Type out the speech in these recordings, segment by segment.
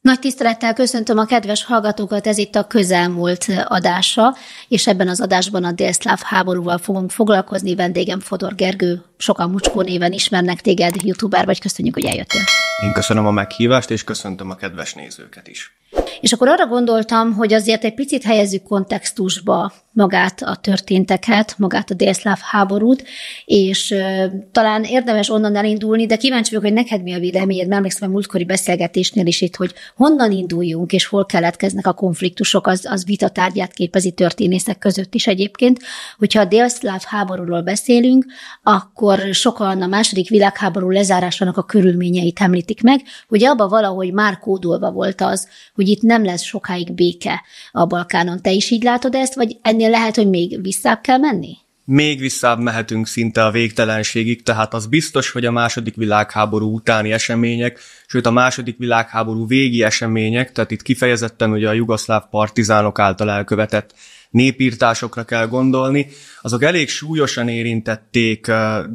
Nagy tisztelettel köszöntöm a kedves hallgatókat, ez itt a közelmúlt adása, és ebben az adásban a délszláv háborúval fogunk foglalkozni. Vendégem Fodor Gergő, sokan Mucskó néven ismernek téged, youtuber vagy, köszönjük, hogy eljöttél. Én köszönöm a meghívást, és köszöntöm a kedves nézőket is. És akkor arra gondoltam, hogy azért egy picit helyezzük kontextusba magát a történteket, magát a délszláv háborút, és ö, talán érdemes onnan elindulni, de kíváncsi vagyok, hogy neked mi a véleményed, mert emlékszem a múltkori beszélgetésnél is itt, hogy honnan induljunk, és hol keletkeznek a konfliktusok, az, az tárgyát képezi történészek között is egyébként. Hogyha a délszláv háborúról beszélünk, akkor sokan a második világháború lezárásának a körülményeit említik meg, hogy abba valahogy már kódolva volt az, hogy itt itt nem lesz sokáig béke a Balkánon. Te is így látod ezt, vagy ennél lehet, hogy még visszább kell menni? még visszább mehetünk szinte a végtelenségig, tehát az biztos, hogy a második világháború utáni események, sőt a második világháború végi események, tehát itt kifejezetten ugye a jugoszláv partizánok által elkövetett népírtásokra kell gondolni, azok elég súlyosan érintették a,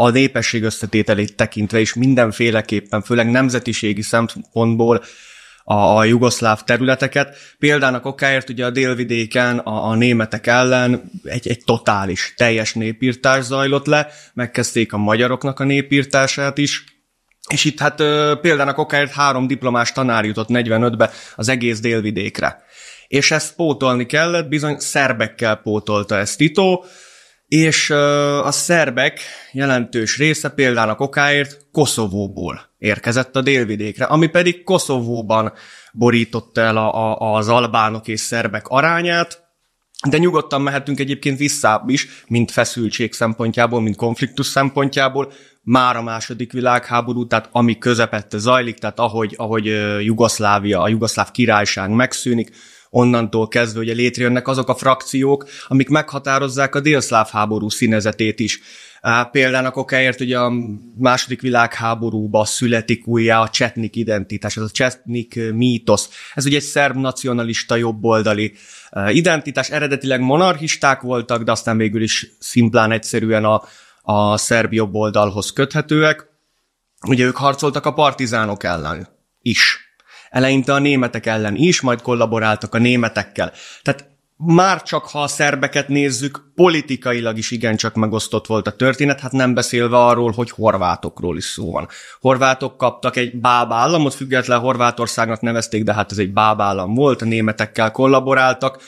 a népesség összetételét tekintve és mindenféleképpen, főleg nemzetiségi szempontból a, a jugoszláv területeket. Példának okáért ugye a délvidéken a, a németek ellen egy, egy totális, teljes népírtás zajlott le, megkezdték a magyaroknak a népírtását is, és itt hát ö, példának okáért három diplomás tanár jutott 45-be az egész délvidékre. És ezt pótolni kellett, bizony szerbekkel pótolta ezt Tito, és a szerbek jelentős része például a kokáért Koszovóból érkezett a délvidékre, ami pedig Koszovóban borította el a, a, az albánok és szerbek arányát, de nyugodtan mehetünk egyébként visszább is, mint feszültség szempontjából, mint konfliktus szempontjából, már a második világháború, tehát ami közepette zajlik, tehát ahogy, ahogy Jugoszlávia, a Jugoszláv királyság megszűnik, onnantól kezdve ugye létrejönnek azok a frakciók, amik meghatározzák a délszláv háború színezetét is. Például a kokáért ugye a második világháborúba születik újjá a csetnik identitás, ez a csetnik mítosz. Ez ugye egy szerb nacionalista jobboldali identitás, eredetileg monarchisták voltak, de aztán végül is szimplán egyszerűen a, a szerb jobboldalhoz köthetőek. Ugye ők harcoltak a partizánok ellen is eleinte a németek ellen is, majd kollaboráltak a németekkel. Tehát már csak ha a szerbeket nézzük, politikailag is igencsak megosztott volt a történet, hát nem beszélve arról, hogy horvátokról is szó van. Horvátok kaptak egy bábállamot, független Horvátországnak nevezték, de hát ez egy bábállam volt, a németekkel kollaboráltak,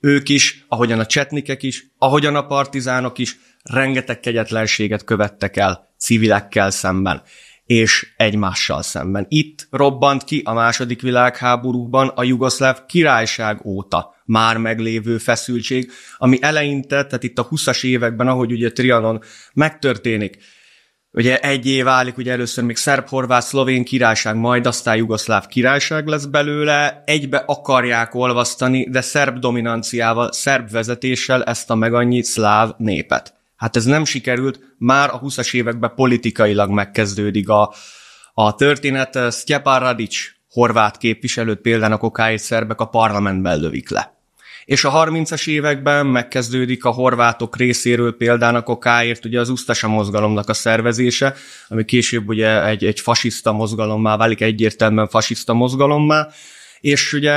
ők is, ahogyan a csetnikek is, ahogyan a partizánok is, rengeteg kegyetlenséget követtek el civilekkel szemben és egymással szemben. Itt robbant ki a második világháborúban a jugoszláv királyság óta már meglévő feszültség, ami eleinte, tehát itt a 20-as években, ahogy ugye Trianon megtörténik, ugye év válik, ugye először még szerb-horvát, szlovén királyság, majd aztán jugoszláv királyság lesz belőle, egybe akarják olvasztani, de szerb dominanciával, szerb vezetéssel ezt a megannyi szláv népet. Hát ez nem sikerült, már a 20-as években politikailag megkezdődik a, a történet. Sztyepán Radics horvát képviselőt példának okáért szerbek a parlamentben lövik le. És a 30-as években megkezdődik a horvátok részéről példának okáért ugye az Usztasa mozgalomnak a szervezése, ami később ugye egy, egy fasiszta mozgalommá válik, egyértelműen fasiszta mozgalommá, és ugye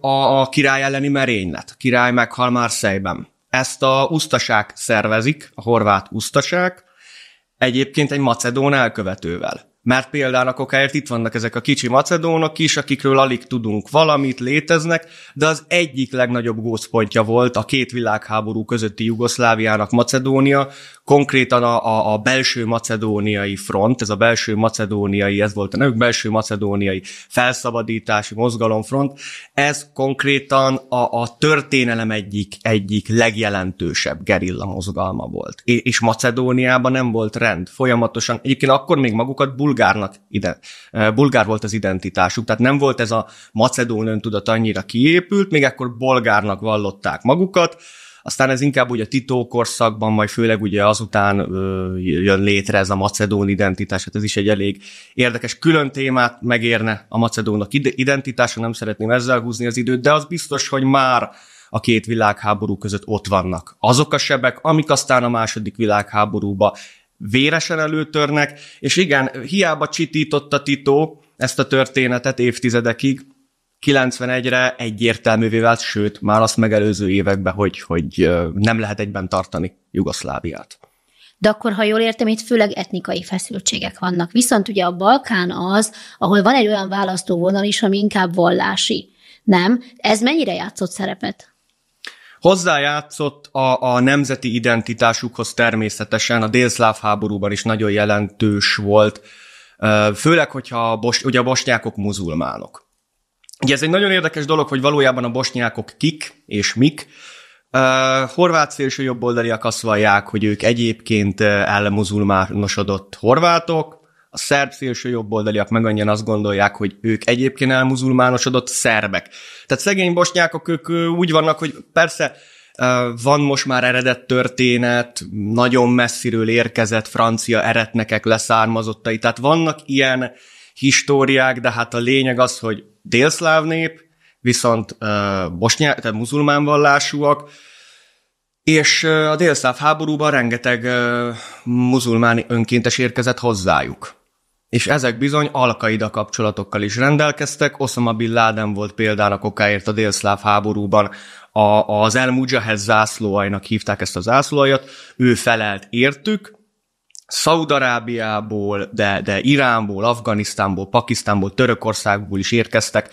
a, a király elleni merénylet, a király meghal már szejben. Ezt a usztaság szervezik, a horvát usztaság, egyébként egy macedón elkövetővel. Mert például a kokáért itt vannak ezek a kicsi macedónok is, akikről alig tudunk valamit, léteznek, de az egyik legnagyobb gózpontja volt a két világháború közötti Jugoszláviának Macedónia, konkrétan a, a, a belső macedóniai front, ez a belső macedóniai, ez volt a nők belső macedóniai felszabadítási mozgalomfront, ez konkrétan a, a történelem egyik, egyik legjelentősebb gerilla mozgalma volt. És, és Macedóniában nem volt rend, folyamatosan, egyébként akkor még magukat bulgárnak ide, e, bulgár volt az identitásuk, tehát nem volt ez a macedón öntudat annyira kiépült, még akkor bolgárnak vallották magukat, aztán ez inkább ugye a Tito korszakban, majd főleg ugye azután jön létre ez a macedón identitás, hát ez is egy elég érdekes külön témát megérne a macedónak identitása, nem szeretném ezzel húzni az időt, de az biztos, hogy már a két világháború között ott vannak. Azok a sebek, amik aztán a második világháborúba véresen előtörnek, és igen, hiába csitította Tito ezt a történetet évtizedekig, 91-re egyértelművé vált, sőt, már azt megelőző években, hogy, hogy nem lehet egyben tartani Jugoszláviát. De akkor, ha jól értem, itt főleg etnikai feszültségek vannak. Viszont ugye a Balkán az, ahol van egy olyan választóvonal is, ami inkább vallási. Nem? Ez mennyire játszott szerepet? Hozzájátszott a, a nemzeti identitásukhoz természetesen, a délszláv háborúban is nagyon jelentős volt, főleg, hogyha bos, ugye a bosnyákok muzulmánok. Ugye ez egy nagyon érdekes dolog, hogy valójában a bosnyákok kik és mik. Uh, horvát szélső jobboldaliak azt vallják, hogy ők egyébként elmuzulmánosodott horvátok, a szerb szélső jobboldaliak meg annyian azt gondolják, hogy ők egyébként elmuzulmánosodott szerbek. Tehát szegény bosnyákok, ők úgy vannak, hogy persze van most már eredett történet, nagyon messziről érkezett francia eretnekek leszármazottai, tehát vannak ilyen históriák, de hát a lényeg az, hogy délszláv nép, viszont uh, bosnyák, tehát muzulmán vallásúak, és uh, a délszláv háborúban rengeteg uh, muzulmáni önkéntes érkezett hozzájuk. És ezek bizony alkaida kapcsolatokkal is rendelkeztek. Osama Bin Laden volt például a kokáért a délszláv háborúban a, az El Mujahed zászlóainak hívták ezt a zászlóajat, ő felelt értük, Szaudarábiából, de, de Iránból, Afganisztánból, Pakisztánból, Törökországból is érkeztek.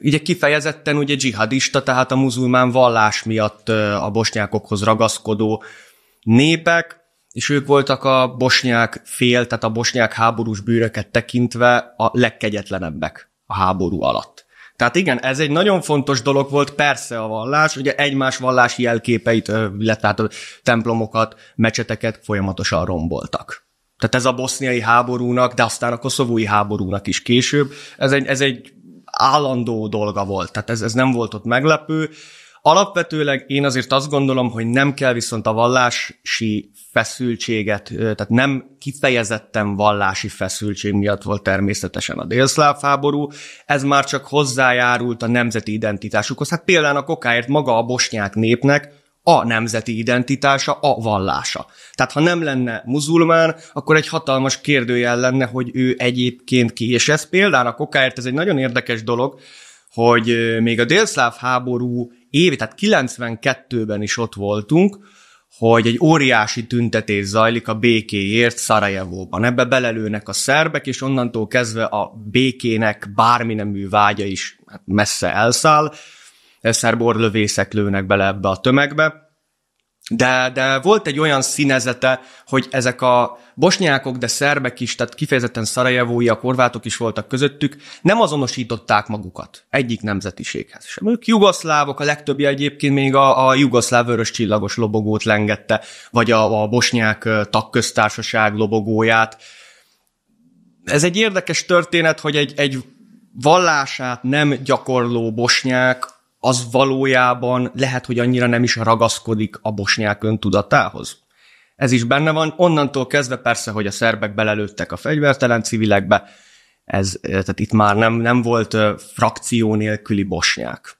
Ugye kifejezetten ugye dzsihadista, tehát a muzulmán vallás miatt a bosnyákokhoz ragaszkodó népek, és ők voltak a bosnyák fél, tehát a bosnyák háborús bűröket tekintve a legkegyetlenebbek a háború alatt. Tehát igen, ez egy nagyon fontos dolog volt, persze a vallás, ugye egymás vallási jelképeit, illetve a templomokat, mecseteket folyamatosan romboltak. Tehát ez a boszniai háborúnak, de aztán a koszovói háborúnak is később, ez egy, ez egy állandó dolga volt, tehát ez, ez nem volt ott meglepő, Alapvetőleg én azért azt gondolom, hogy nem kell viszont a vallási feszültséget, tehát nem kifejezetten vallási feszültség miatt volt természetesen a délszláv háború, ez már csak hozzájárult a nemzeti identitásukhoz. Hát például a kokáért maga a bosnyák népnek a nemzeti identitása, a vallása. Tehát ha nem lenne muzulmán, akkor egy hatalmas kérdőjel lenne, hogy ő egyébként ki. És ez például a kokáért, ez egy nagyon érdekes dolog, hogy még a délszláv háború évi, tehát 92-ben is ott voltunk, hogy egy óriási tüntetés zajlik a békéért Szarajevóban. Ebbe belelőnek a szerbek, és onnantól kezdve a békének bármi nemű vágya is hát messze elszáll. Szerb orlövészek lőnek bele ebbe a tömegbe de, de volt egy olyan színezete, hogy ezek a bosnyákok, de szerbek is, tehát kifejezetten a korvátok is voltak közöttük, nem azonosították magukat egyik nemzetiséghez sem. Ők jugoszlávok, a legtöbbi egyébként még a, a jugoszláv vörös csillagos lobogót lengette, vagy a, a bosnyák tagköztársaság lobogóját. Ez egy érdekes történet, hogy egy, egy vallását nem gyakorló bosnyák az valójában lehet, hogy annyira nem is ragaszkodik a bosnyák öntudatához. Ez is benne van, onnantól kezdve persze, hogy a szerbek belelőttek a fegyvertelen civilekbe, ez, tehát itt már nem, nem volt frakció nélküli bosnyák.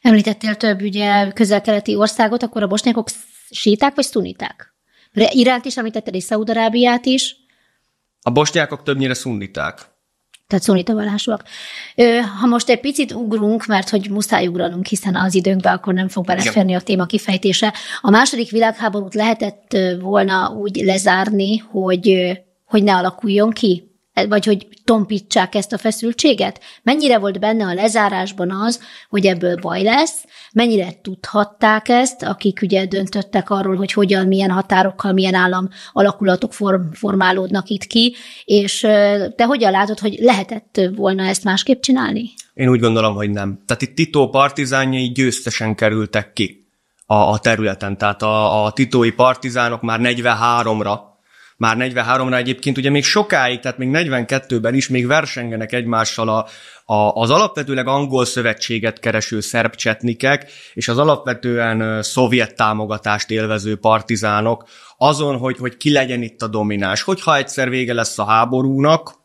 Említettél több ugye közel-keleti országot, akkor a bosnyákok síták vagy szuniták? Iránt is említetted, és Szaudarábiát is. A bosnyákok többnyire szunniták tehát szunita vallásúak. Ha most egy picit ugrunk, mert hogy muszáj ugranunk, hiszen az időnkben akkor nem fog beleférni a téma kifejtése. A második világháborút lehetett volna úgy lezárni, hogy, hogy ne alakuljon ki, vagy hogy tompítsák ezt a feszültséget? Mennyire volt benne a lezárásban az, hogy ebből baj lesz? Mennyire tudhatták ezt, akik ugye döntöttek arról, hogy hogyan, milyen határokkal, milyen állam alakulatok form, formálódnak itt ki, és te hogyan látod, hogy lehetett volna ezt másképp csinálni? Én úgy gondolom, hogy nem. Tehát itt Tito partizánjai győztesen kerültek ki a, a területen. Tehát a, a titói partizánok már 43-ra már 43-ra egyébként ugye még sokáig, tehát még 42-ben is még versengenek egymással a, a, az alapvetőleg angol szövetséget kereső szerb csetnikek és az alapvetően szovjet támogatást élvező partizánok azon, hogy, hogy ki legyen itt a dominás. Hogyha egyszer vége lesz a háborúnak,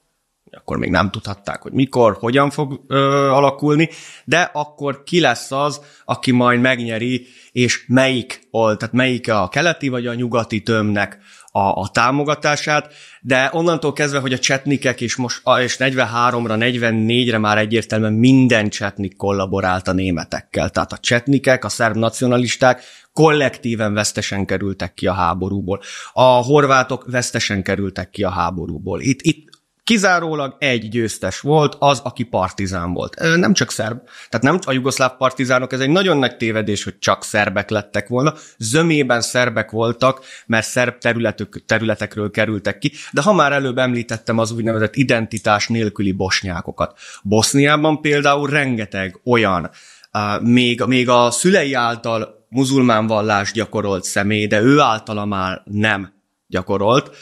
akkor még nem tudhatták, hogy mikor, hogyan fog ö, alakulni, de akkor ki lesz az, aki majd megnyeri, és melyik old, tehát melyik a keleti vagy a nyugati tömnek a, a támogatását, de onnantól kezdve, hogy a csetnikek is most, és 43-ra, 44-re már egyértelműen minden csetnik kollaborált a németekkel. Tehát a csetnikek, a szerb nacionalisták kollektíven vesztesen kerültek ki a háborúból. A horvátok vesztesen kerültek ki a háborúból. Itt, itt kizárólag egy győztes volt, az, aki partizán volt. Nem csak szerb, tehát nem a jugoszláv partizánok, ez egy nagyon nagy tévedés, hogy csak szerbek lettek volna. Zömében szerbek voltak, mert szerb területök, területekről kerültek ki, de ha már előbb említettem az úgynevezett identitás nélküli bosnyákokat. Boszniában például rengeteg olyan, még, még a szülei által muzulmán vallás gyakorolt személy, de ő általa már nem gyakorolt,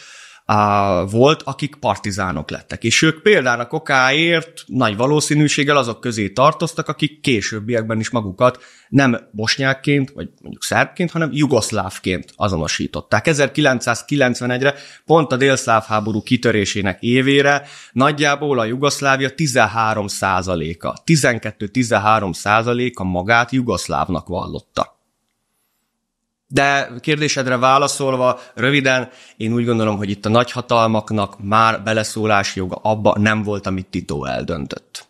á, volt, akik partizánok lettek. És ők a okáért nagy valószínűséggel azok közé tartoztak, akik későbbiekben is magukat nem bosnyákként, vagy mondjuk szerbként, hanem jugoszlávként azonosították. 1991-re, pont a délszláv háború kitörésének évére nagyjából a Jugoszlávia 13 százaléka, 12-13 százaléka magát jugoszlávnak vallotta. De kérdésedre válaszolva, röviden, én úgy gondolom, hogy itt a nagyhatalmaknak már beleszólási joga abba nem volt, amit Tito eldöntött.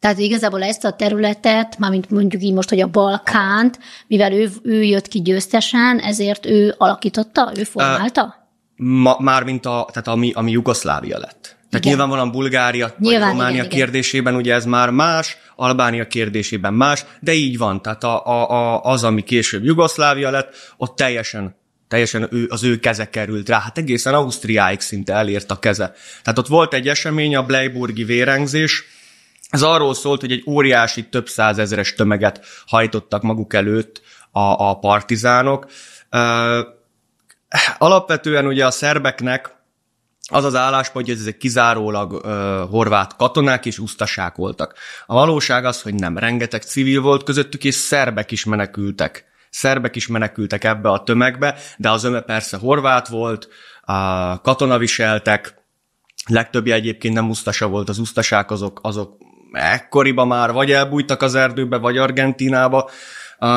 Tehát igazából ezt a területet, mármint mondjuk így most, hogy a Balkánt, mivel ő, ő jött ki győztesen, ezért ő alakította, ő formálta? Uh, ma, mármint a, tehát ami, ami Jugoszlávia lett. Tehát igen. nyilvánvalóan Bulgária nyilván, vagy Románia igen, igen, kérdésében ugye ez már más, Albánia kérdésében más, de így van. Tehát a, a, a, az, ami később Jugoszlávia lett, ott teljesen teljesen ő, az ő keze került rá, hát egészen Ausztriáig szinte elért a keze. Tehát ott volt egy esemény, a Bleiburgi vérengzés, ez arról szólt, hogy egy óriási több százezeres tömeget hajtottak maguk előtt a, a partizánok. alapvetően ugye a szerbeknek az az álláspontja, hogy ezek kizárólag ö, horvát katonák és usztasák voltak. A valóság az, hogy nem, rengeteg civil volt közöttük, és szerbek is menekültek. Szerbek is menekültek ebbe a tömegbe, de az öme persze horvát volt, a viseltek, legtöbbje egyébként nem usztasa volt, az usztasák azok, azok ekkoriban már vagy elbújtak az erdőbe, vagy Argentinába,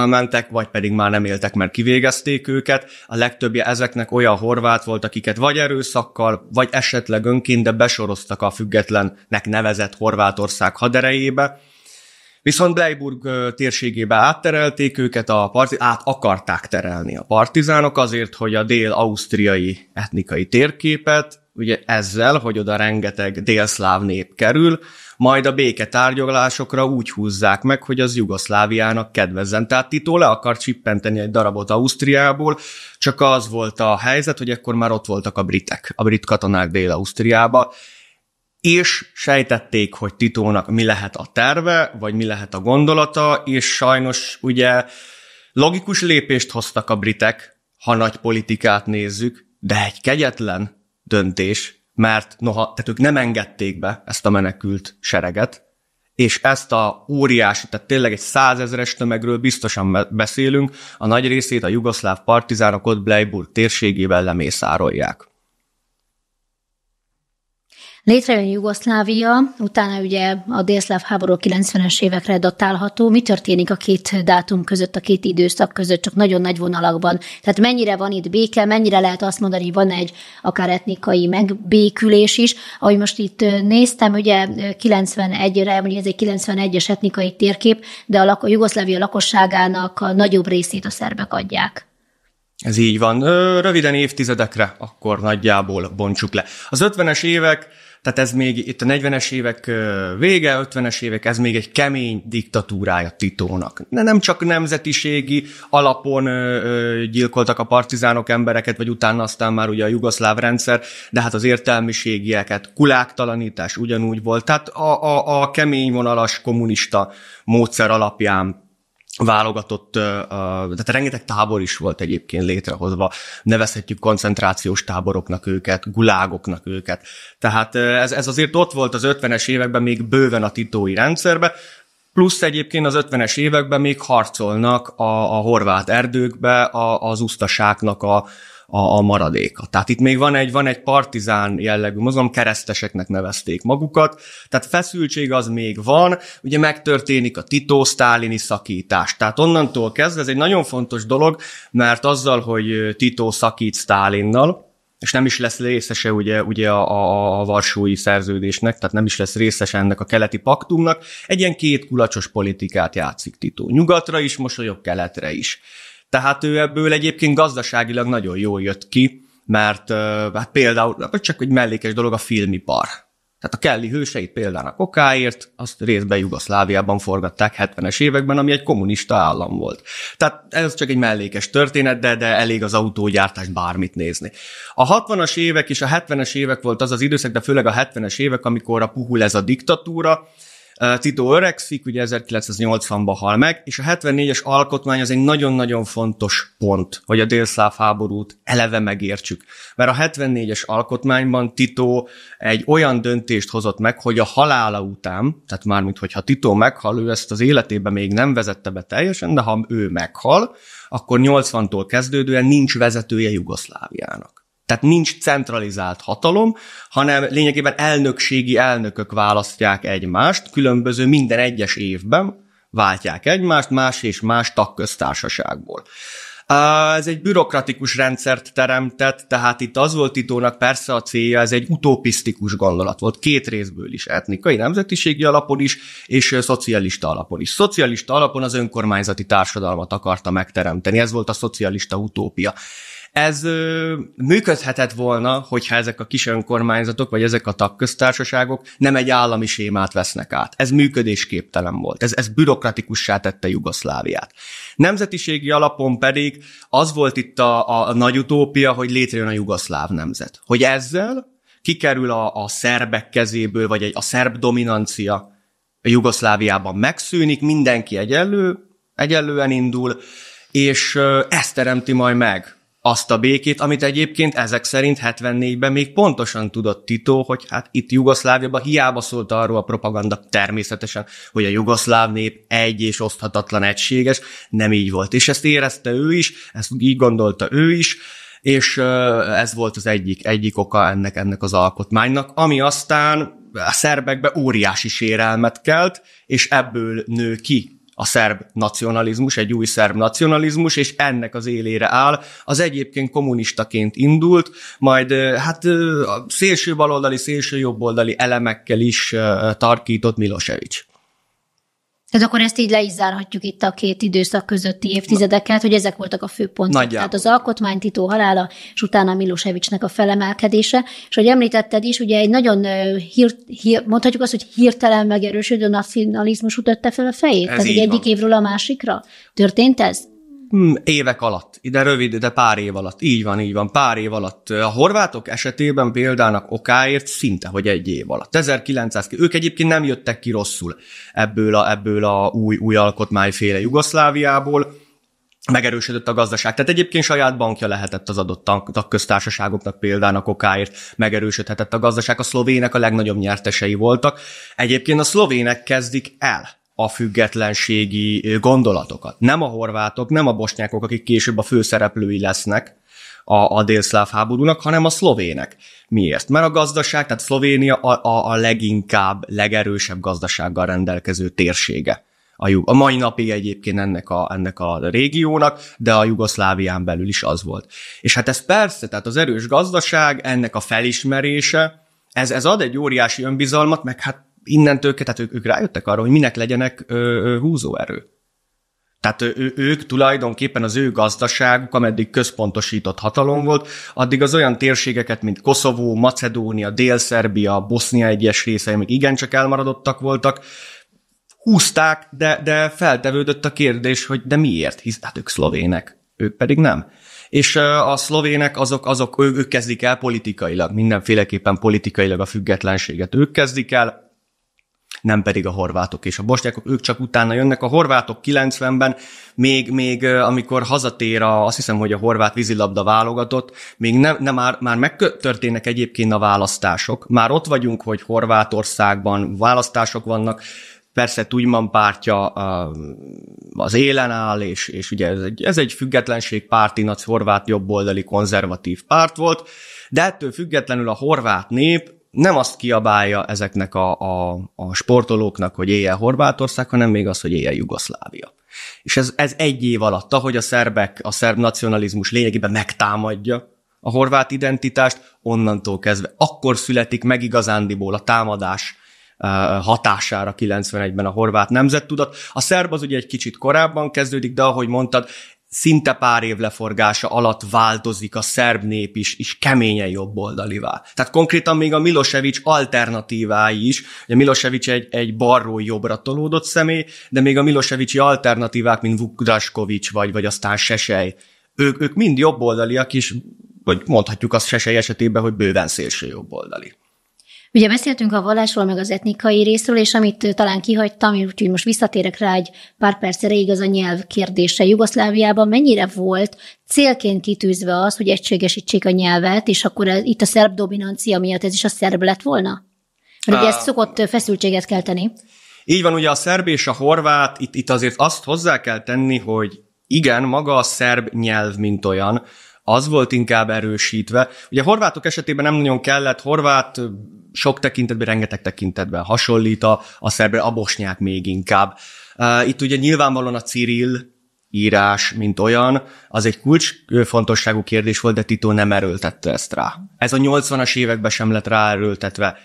mentek, vagy pedig már nem éltek, mert kivégezték őket. A legtöbbje ezeknek olyan horvát volt, akiket vagy erőszakkal, vagy esetleg önként, de besoroztak a függetlennek nevezett Horvátország haderejébe. Viszont Bleiburg térségébe átterelték őket, a parti- át akarták terelni a partizánok azért, hogy a dél-ausztriai etnikai térképet, ugye ezzel, hogy oda rengeteg délszláv nép kerül, majd a béketárgyalásokra úgy húzzák meg, hogy az Jugoszláviának kedvezzen. Tehát Tito le akar csippenteni egy darabot Ausztriából, csak az volt a helyzet, hogy ekkor már ott voltak a britek, a brit katonák Dél-Ausztriába, és sejtették, hogy Titónak mi lehet a terve, vagy mi lehet a gondolata, és sajnos ugye logikus lépést hoztak a britek, ha nagy politikát nézzük, de egy kegyetlen döntés, mert noha, tehát ők nem engedték be ezt a menekült sereget, és ezt a óriási, tehát tényleg egy százezeres tömegről biztosan beszélünk, a nagy részét a jugoszláv partizánok ott Bleiburg térségével lemészárolják. Létrejön Jugoszlávia, utána ugye a délszláv háború 90-es évekre datálható. Mi történik a két dátum között, a két időszak között, csak nagyon nagy vonalakban? Tehát mennyire van itt béke, mennyire lehet azt mondani, hogy van egy akár etnikai megbékülés is. Ahogy most itt néztem, ugye 91-re, mondjuk ez egy 91-es etnikai térkép, de a, lak- a Jugoszlávia lakosságának a nagyobb részét a szerbek adják. Ez így van. Röviden évtizedekre akkor nagyjából bontsuk le. Az 50-es évek tehát ez még itt a 40-es évek vége, 50-es évek, ez még egy kemény diktatúrája Titónak. De nem csak nemzetiségi alapon gyilkoltak a partizánok embereket, vagy utána aztán már ugye a jugoszláv rendszer, de hát az értelmiségieket, kuláktalanítás ugyanúgy volt. Tehát a, a, a kemény vonalas kommunista módszer alapján válogatott, tehát rengeteg tábor is volt egyébként létrehozva, nevezhetjük koncentrációs táboroknak őket, gulágoknak őket. Tehát ez, ez azért ott volt az 50-es években még bőven a titói rendszerbe, plusz egyébként az 50-es években még harcolnak a, a horvát erdőkbe a, az usztaságnak a, a, a maradéka. Tehát itt még van egy, van egy partizán jellegű mozgalom, kereszteseknek nevezték magukat, tehát feszültség az még van, ugye megtörténik a Tito-Sztálini szakítás. Tehát onnantól kezdve ez egy nagyon fontos dolog, mert azzal, hogy Tito szakít Sztálinnal, és nem is lesz részese ugye, ugye a, a, a Varsói szerződésnek, tehát nem is lesz részese ennek a keleti paktumnak, egy ilyen két kulacsos politikát játszik Tito. Nyugatra is, mosolyog keletre is. Tehát ő ebből egyébként gazdaságilag nagyon jól jött ki, mert hát például, csak egy mellékes dolog a filmipar. Tehát a Kelly hőseit példának kokáért, azt részben Jugoszláviában forgatták 70-es években, ami egy kommunista állam volt. Tehát ez csak egy mellékes történet, de, de elég az autógyártást bármit nézni. A 60-as évek és a 70-es évek volt az az időszak, de főleg a 70-es évek, amikor a puhul ez a diktatúra, Tito öregszik, ugye 1980-ban hal meg, és a 74-es alkotmány az egy nagyon-nagyon fontos pont, hogy a délszláv háborút eleve megértsük. Mert a 74-es alkotmányban Tito egy olyan döntést hozott meg, hogy a halála után, tehát mármint, hogyha Tito meghal, ő ezt az életében még nem vezette be teljesen, de ha ő meghal, akkor 80-tól kezdődően nincs vezetője Jugoszláviának. Tehát nincs centralizált hatalom, hanem lényegében elnökségi elnökök választják egymást, különböző minden egyes évben váltják egymást más és más tagköztársaságból. Ez egy bürokratikus rendszert teremtett, tehát itt az volt Titónak persze a célja, ez egy utopisztikus gondolat volt, két részből is, etnikai, nemzetiségi alapon is, és szocialista alapon is. Szocialista alapon az önkormányzati társadalmat akarta megteremteni, ez volt a szocialista utópia. Ez ö, működhetett volna, hogyha ezek a kis önkormányzatok, vagy ezek a tagköztársaságok nem egy állami sémát vesznek át. Ez működésképtelen volt. Ez, ez bürokratikussá tette Jugoszláviát. Nemzetiségi alapon pedig az volt itt a, a, nagy utópia, hogy létrejön a jugoszláv nemzet. Hogy ezzel kikerül a, a szerbek kezéből, vagy egy, a szerb dominancia Jugoszláviában megszűnik, mindenki egyenlő, egyenlően indul, és ezt teremti majd meg azt a békét, amit egyébként ezek szerint 74-ben még pontosan tudott Tito, hogy hát itt Jugoszláviában hiába szólt arról a propaganda természetesen, hogy a jugoszláv nép egy és oszthatatlan egységes, nem így volt. És ezt érezte ő is, ezt így gondolta ő is, és ez volt az egyik, egyik oka ennek, ennek az alkotmánynak, ami aztán a szerbekbe óriási sérelmet kelt, és ebből nő ki a szerb nacionalizmus, egy új szerb nacionalizmus, és ennek az élére áll. Az egyébként kommunistaként indult, majd hát a szélső baloldali, szélső jobboldali elemekkel is tarkított Milosevic. Tehát akkor ezt így le is zárhatjuk itt a két időszak közötti évtizedeket, hogy ezek voltak a főpontok. Nagyjából. Tehát az alkotmány, Tito halála, és utána Milosevicnek a felemelkedése. És hogy említetted is, ugye egy nagyon, hír, hír, mondhatjuk azt, hogy hirtelen megerősödő nacionalizmus utatta fel a fejét. Ez Tehát így egyik van. évről a másikra. Történt ez? Hmm, évek alatt, ide rövid, de pár év alatt, így van, így van, pár év alatt. A horvátok esetében példának okáért szinte, hogy egy év alatt. 1900, ők egyébként nem jöttek ki rosszul ebből a, ebből a új, új alkotmányféle Jugoszláviából, megerősödött a gazdaság. Tehát egyébként saját bankja lehetett az adott köztársaságoknak példának okáért, megerősödhetett a gazdaság. A szlovének a legnagyobb nyertesei voltak. Egyébként a szlovének kezdik el a függetlenségi gondolatokat. Nem a horvátok, nem a bosnyákok, akik később a főszereplői lesznek a, a délszláv háborúnak, hanem a szlovének. Miért? Mert a gazdaság, tehát Szlovénia a, a, a leginkább, legerősebb gazdasággal rendelkező térsége. A, a mai napig egyébként ennek a, ennek a régiónak, de a Jugoszlávián belül is az volt. És hát ez persze, tehát az erős gazdaság, ennek a felismerése, ez, ez ad egy óriási önbizalmat, meg hát innentől, tehát ők, ők rájöttek arra, hogy minek legyenek ö, ö, húzóerő. Tehát ő, ők tulajdonképpen az ő gazdaságuk, ameddig központosított hatalom volt, addig az olyan térségeket, mint Koszovó, Macedónia, Dél-Szerbia, Bosznia egyes részei, amik igencsak elmaradottak voltak, húzták, de, de feltevődött a kérdés, hogy de miért? Hisz, hát ők szlovének, ők pedig nem. És a szlovének azok, azok ők, ők kezdik el politikailag, mindenféleképpen politikailag a függetlenséget ők kezdik el, nem pedig a horvátok és a bosnyákok, ők csak utána jönnek. A horvátok 90-ben, még, még amikor hazatér, a, azt hiszem, hogy a horvát vízilabda válogatott, még nem, nem már, már megtörténnek egyébként a választások, már ott vagyunk, hogy Horvátországban választások vannak, persze Tujman pártja az élen áll, és, és ugye ez egy, ez egy függetlenség párti, nagy horvát jobboldali konzervatív párt volt, de ettől függetlenül a horvát nép nem azt kiabálja ezeknek a, a, a sportolóknak, hogy éjjel Horvátország, hanem még az, hogy éjjel Jugoszlávia. És ez, ez egy év alatt, ahogy a szerbek a szerb nacionalizmus lényegében megtámadja a horvát identitást, onnantól kezdve akkor születik meg igazándiból a támadás eh, hatására 91-ben a horvát nemzettudat. A szerb az ugye egy kicsit korábban kezdődik, de ahogy mondtad, szinte pár év leforgása alatt változik a szerb nép is, és keményen oldalivá. Tehát konkrétan még a Milosevic alternatívái is, ugye Milosevic egy, egy balról jobbra tolódott személy, de még a Milosevici alternatívák, mint Vukdraskovic vagy, vagy aztán Sesej, ők, ők mind jobboldaliak is, vagy mondhatjuk azt Sesej esetében, hogy bőven szélső jobboldali. Ugye beszéltünk a vallásról, meg az etnikai részről, és amit talán kihagytam, úgyhogy most visszatérek rá egy pár percre, igaz a nyelv kérdése. Jugoszláviában mennyire volt célként kitűzve az, hogy egységesítsék a nyelvet, és akkor ez, itt a szerb dominancia miatt ez is a szerb lett volna? Mert ugye ez szokott feszültséget kelteni. Így van, ugye a szerb és a horvát, itt, itt azért azt hozzá kell tenni, hogy igen, maga a szerb nyelv, mint olyan, az volt inkább erősítve. Ugye a horvátok esetében nem nagyon kellett, horvát sok tekintetben, rengeteg tekintetben hasonlít a, a szerbre, a bosnyák még inkább. Uh, itt ugye nyilvánvalóan a Cyril írás, mint olyan, az egy kulcsfontosságú kérdés volt, de Tito nem erőltette ezt rá. Ez a 80-as években sem lett ráerőltetve.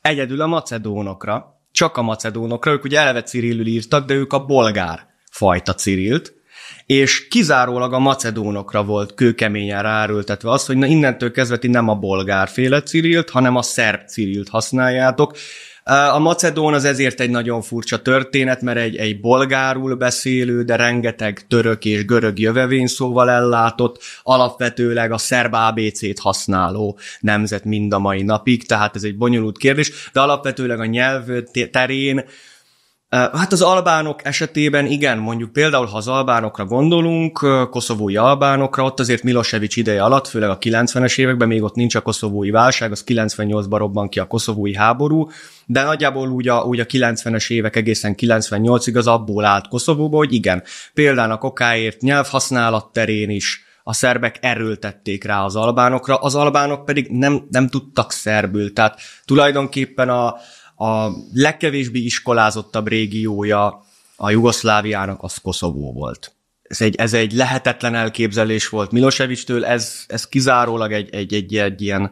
Egyedül a macedónokra, csak a macedónokra, ők ugye eleve Cirillül írtak, de ők a bolgár fajta Cirilt, és kizárólag a macedónokra volt kőkeményen ráerőltetve az, hogy na innentől kezdve ti nem a bolgár féle cirilt, hanem a szerb cirilt használjátok. A macedón az ezért egy nagyon furcsa történet, mert egy, egy bolgárul beszélő, de rengeteg török és görög szóval ellátott, alapvetőleg a szerb ABC-t használó nemzet mind a mai napig, tehát ez egy bonyolult kérdés, de alapvetőleg a nyelv terén Hát az albánok esetében igen, mondjuk például, ha az albánokra gondolunk, koszovói albánokra, ott azért Milosevic ideje alatt, főleg a 90-es években, még ott nincs a koszovói válság, az 98-ban robban ki a koszovói háború, de nagyjából úgy a, úgy a 90-es évek egészen 98-ig az abból állt Koszovóba, hogy igen, például a kokáért nyelvhasználat terén is, a szerbek erőltették rá az albánokra, az albánok pedig nem, nem tudtak szerbül, tehát tulajdonképpen a, a legkevésbé iskolázottabb régiója a Jugoszláviának az Koszovó volt. Ez egy, ez egy lehetetlen elképzelés volt Milosevictől, ez, ez kizárólag egy, egy, egy, egy ilyen,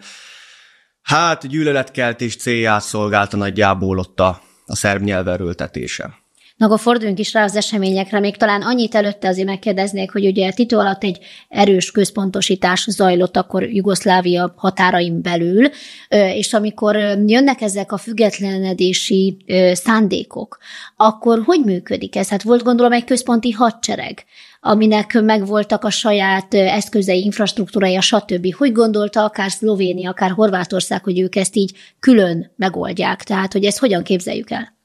hát gyűlöletkeltés célját szolgálta nagyjából ott a, a szerb nyelv erőltetése. Na, akkor forduljunk is rá az eseményekre. Még talán annyit előtte azért megkérdeznék, hogy ugye Tito alatt egy erős központosítás zajlott akkor Jugoszlávia határain belül, és amikor jönnek ezek a függetlenedési szándékok, akkor hogy működik ez? Hát volt gondolom egy központi hadsereg, aminek megvoltak a saját eszközei, infrastruktúrája, stb. Hogy gondolta akár Szlovénia, akár Horvátország, hogy ők ezt így külön megoldják? Tehát, hogy ezt hogyan képzeljük el?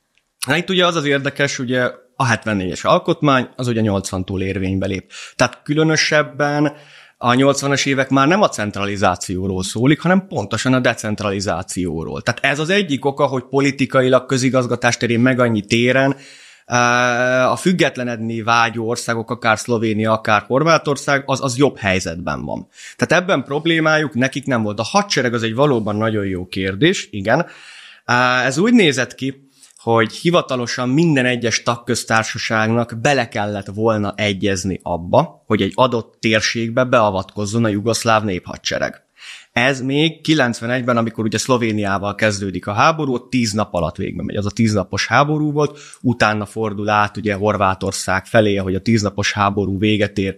Hát itt ugye az az érdekes, ugye a 74-es alkotmány, az ugye 80 túl érvénybe lép. Tehát különösebben a 80-as évek már nem a centralizációról szólik, hanem pontosan a decentralizációról. Tehát ez az egyik oka, hogy politikailag, közigazgatás terén meg annyi téren eh, a függetlenedni vágyó országok, akár Szlovénia, akár Horvátország, az, az jobb helyzetben van. Tehát ebben problémájuk nekik nem volt. A hadsereg az egy valóban nagyon jó kérdés, igen. Eh, ez úgy nézett ki, hogy hivatalosan minden egyes tagköztársaságnak bele kellett volna egyezni abba, hogy egy adott térségbe beavatkozzon a jugoszláv néphadsereg. Ez még 91-ben, amikor ugye Szlovéniával kezdődik a háború, ott tíz nap alatt végbe megy. Az a tíznapos háború volt, utána fordul át ugye Horvátország felé, hogy a tíznapos háború véget ér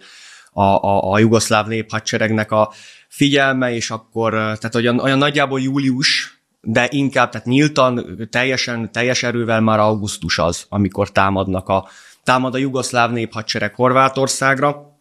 a, a, a jugoszláv néphadseregnek a figyelme, és akkor, eh, tehát olyan, olyan nagyjából július de inkább, tehát nyíltan, teljesen, teljes erővel már augusztus az, amikor támadnak a, támad a jugoszláv néphadsereg Horvátországra.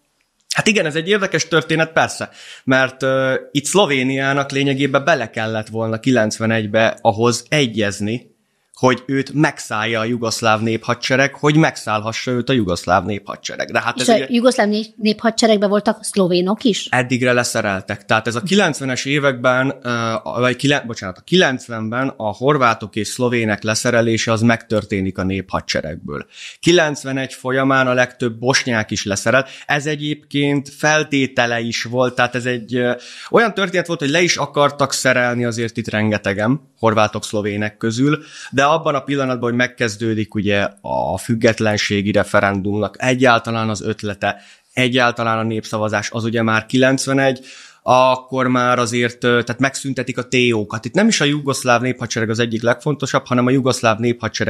Hát igen, ez egy érdekes történet, persze, mert uh, itt Szlovéniának lényegében bele kellett volna 91-be ahhoz egyezni, hogy őt megszállja a jugoszláv néphadsereg, hogy megszállhassa őt a jugoszláv néphadsereg. De hát és ez a ugye... jugoszláv néphadseregben voltak szlovénok is? Eddigre leszereltek. Tehát ez a 90-es években, vagy kilen, bocsánat, a 90-ben a horvátok és szlovének leszerelése az megtörténik a néphadseregből. 91 folyamán a legtöbb bosnyák is leszerel. Ez egyébként feltétele is volt, tehát ez egy olyan történet volt, hogy le is akartak szerelni azért itt rengetegem, horvátok, szlovének közül, de abban a pillanatban, hogy megkezdődik ugye a függetlenségi referendumnak egyáltalán az ötlete, egyáltalán a népszavazás, az ugye már 91, akkor már azért, tehát megszüntetik a TO-kat. Itt nem is a jugoszláv néphadsereg az egyik legfontosabb, hanem a jugoszláv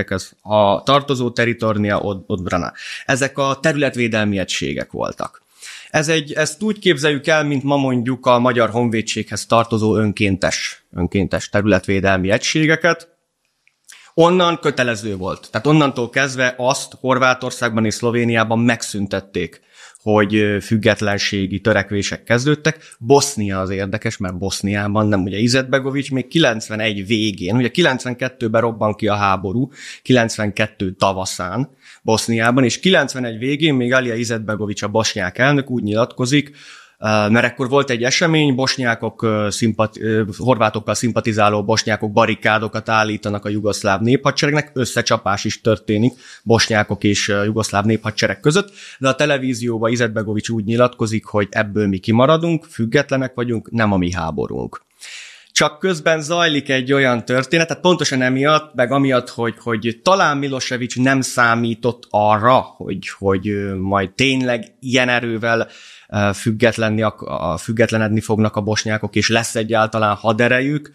az a tartozó teritornia Odbrana. Ezek a területvédelmi egységek voltak. Ez egy, ezt úgy képzeljük el, mint ma mondjuk a Magyar Honvédséghez tartozó önkéntes, önkéntes területvédelmi egységeket, onnan kötelező volt. Tehát onnantól kezdve azt Horvátországban és Szlovéniában megszüntették, hogy függetlenségi törekvések kezdődtek. Bosznia az érdekes, mert Boszniában nem, ugye Izetbegovics még 91 végén, ugye 92-ben robban ki a háború, 92 tavaszán, Boszniában, és 91 végén még Alia Izetbegovics a bosnyák elnök úgy nyilatkozik, mert ekkor volt egy esemény, bosnyákok, szimpati, horvátokkal szimpatizáló bosnyákok barikádokat állítanak a jugoszláv néphadseregnek, összecsapás is történik bosnyákok és jugoszláv néphadsereg között, de a televízióban Izetbegovics úgy nyilatkozik, hogy ebből mi kimaradunk, függetlenek vagyunk, nem a mi háborunk csak közben zajlik egy olyan történet, tehát pontosan emiatt, meg amiatt, hogy, hogy talán Milosevic nem számított arra, hogy, hogy majd tényleg ilyen erővel függetlenni, függetlenedni fognak a bosnyákok, és lesz egyáltalán haderejük,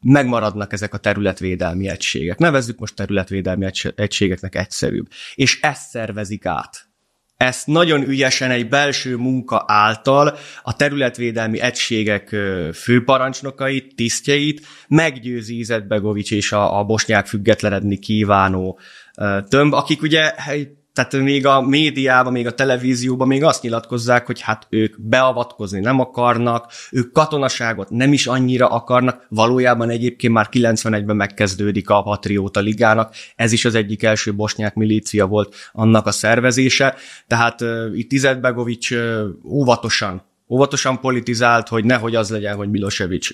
megmaradnak ezek a területvédelmi egységek. Nevezzük most területvédelmi egységeknek egyszerűbb. És ezt szervezik át ezt nagyon ügyesen egy belső munka által a területvédelmi egységek főparancsnokait, tisztjeit meggyőzi Izetbegovics és a, a bosnyák függetlenedni kívánó tömb, akik ugye egy hát, tehát még a médiában, még a televízióban még azt nyilatkozzák, hogy hát ők beavatkozni nem akarnak, ők katonaságot nem is annyira akarnak, valójában egyébként már 91-ben megkezdődik a Patrióta Ligának, ez is az egyik első bosnyák milícia volt annak a szervezése, tehát uh, itt Izetbegovics uh, óvatosan, óvatosan politizált, hogy nehogy az legyen, hogy Milosevic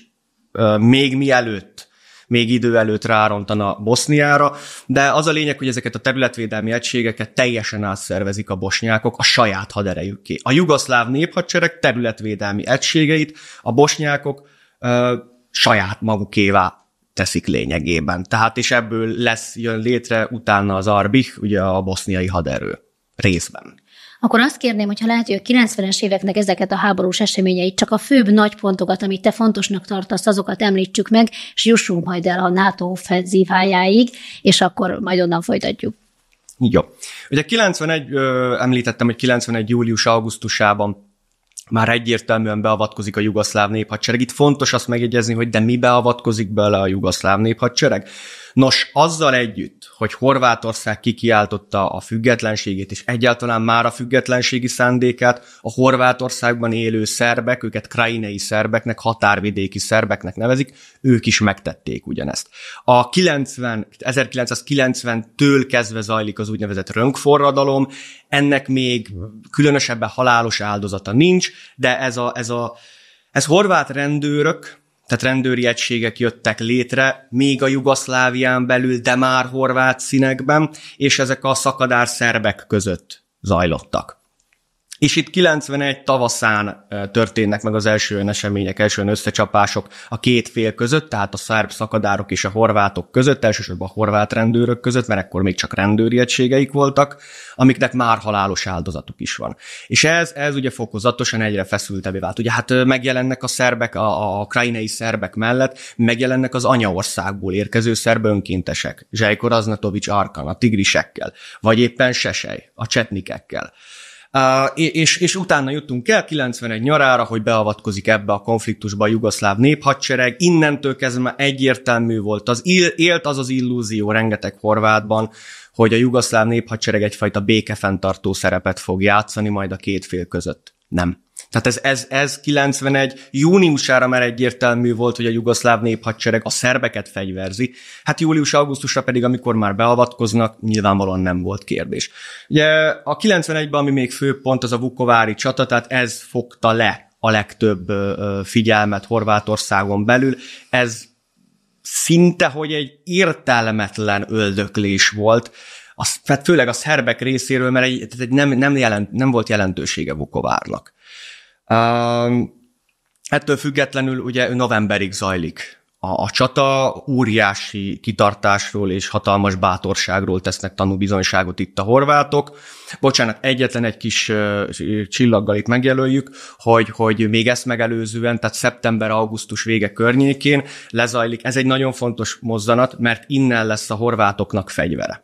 uh, még mielőtt még idő előtt rárontana Boszniára, de az a lényeg, hogy ezeket a területvédelmi egységeket teljesen átszervezik a bosnyákok a saját haderejükké. A jugoszláv néphadsereg területvédelmi egységeit a bosnyákok ö, saját magukévá teszik lényegében. Tehát és ebből lesz, jön létre utána az Arbich, ugye a boszniai haderő részben akkor azt kérném, hogyha lehet, hogy a 90-es éveknek ezeket a háborús eseményeit, csak a főbb nagy pontokat, amit te fontosnak tartasz, azokat említsük meg, és jussunk majd el a NATO offenzívájáig, és akkor majd onnan folytatjuk. Jó. Ugye 91, ö, említettem, hogy 91. július-augusztusában már egyértelműen beavatkozik a jugoszláv néphadsereg. Itt fontos azt megjegyezni, hogy de mi beavatkozik bele a jugoszláv néphadsereg? Nos, azzal együtt, hogy Horvátország kikiáltotta a függetlenségét, és egyáltalán már a függetlenségi szándékát a Horvátországban élő szerbek, őket krajinei szerbeknek, határvidéki szerbeknek nevezik, ők is megtették ugyanezt. A 90, 1990-től kezdve zajlik az úgynevezett rönkforradalom, ennek még különösebben halálos áldozata nincs, de ez a, ez a ez horvát rendőrök, tehát rendőri egységek jöttek létre, még a Jugoszlávián belül, de már horvát színekben, és ezek a szakadár szerbek között zajlottak. És itt 91 tavaszán történnek meg az első olyan események, első olyan összecsapások a két fél között, tehát a szerb szakadárok és a horvátok között, elsősorban a horvát rendőrök között, mert ekkor még csak rendőri egységeik voltak, amiknek már halálos áldozatuk is van. És ez, ez ugye fokozatosan egyre feszültebbé vált. Ugye hát megjelennek a szerbek, a, a krajnai szerbek mellett, megjelennek az anyaországból érkező szerb önkéntesek, Zsejkor Aznatovics Arkan, a tigrisekkel, vagy éppen Sesej, a csetnikekkel és, és utána jutunk el 91 nyarára, hogy beavatkozik ebbe a konfliktusba a jugoszláv néphadsereg, innentől kezdve egyértelmű volt, az élt az az illúzió rengeteg horvátban, hogy a jugoszláv néphadsereg egyfajta békefenntartó szerepet fog játszani majd a két fél között. Nem. Tehát ez, ez, ez 91 júniusára már egyértelmű volt, hogy a jugoszláv néphadsereg a szerbeket fegyverzi, hát július-augusztusra pedig, amikor már beavatkoznak, nyilvánvalóan nem volt kérdés. Ugye a 91-ben, ami még fő pont, az a Vukovári csata, tehát ez fogta le a legtöbb figyelmet Horvátországon belül. Ez szinte, hogy egy értelmetlen öldöklés volt, az, hát főleg a szerbek részéről, mert egy, tehát egy nem, nem, jelent, nem volt jelentősége Vukovárnak. Ettől függetlenül ugye novemberig zajlik a, a csata, óriási kitartásról és hatalmas bátorságról tesznek tanúbizonyságot itt a horvátok. Bocsánat, egyetlen egy kis ö, csillaggal itt megjelöljük, hogy, hogy még ezt megelőzően, tehát szeptember-augusztus vége környékén lezajlik. Ez egy nagyon fontos mozzanat, mert innen lesz a horvátoknak fegyvere.